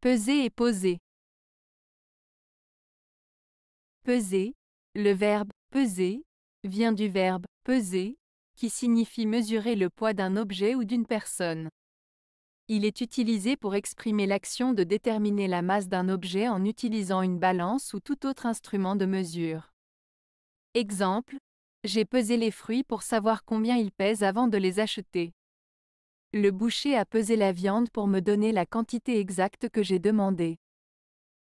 Peser et poser. Peser, le verbe peser, vient du verbe peser, qui signifie mesurer le poids d'un objet ou d'une personne. Il est utilisé pour exprimer l'action de déterminer la masse d'un objet en utilisant une balance ou tout autre instrument de mesure. Exemple, j'ai pesé les fruits pour savoir combien ils pèsent avant de les acheter. Le boucher a pesé la viande pour me donner la quantité exacte que j'ai demandée.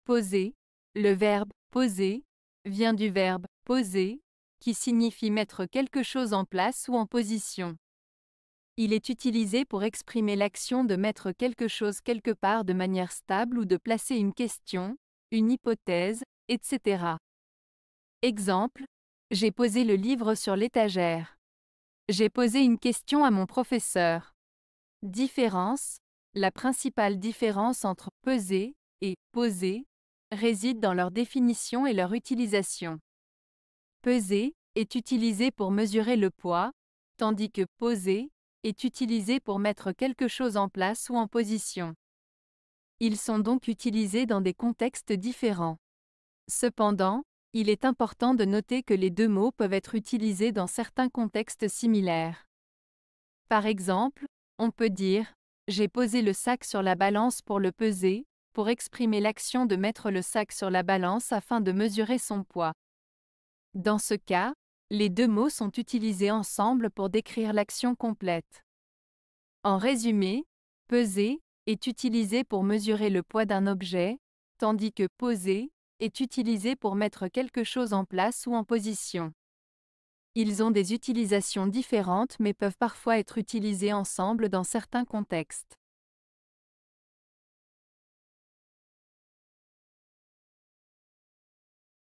Poser. Le verbe poser vient du verbe poser, qui signifie mettre quelque chose en place ou en position. Il est utilisé pour exprimer l'action de mettre quelque chose quelque part de manière stable ou de placer une question, une hypothèse, etc. Exemple, j'ai posé le livre sur l'étagère. J'ai posé une question à mon professeur. Différence La principale différence entre peser et poser réside dans leur définition et leur utilisation. Peser est utilisé pour mesurer le poids, tandis que poser est utilisé pour mettre quelque chose en place ou en position. Ils sont donc utilisés dans des contextes différents. Cependant, il est important de noter que les deux mots peuvent être utilisés dans certains contextes similaires. Par exemple, on peut dire, j'ai posé le sac sur la balance pour le peser, pour exprimer l'action de mettre le sac sur la balance afin de mesurer son poids. Dans ce cas, les deux mots sont utilisés ensemble pour décrire l'action complète. En résumé, peser est utilisé pour mesurer le poids d'un objet, tandis que poser est utilisé pour mettre quelque chose en place ou en position. Ils ont des utilisations différentes mais peuvent parfois être utilisés ensemble dans certains contextes.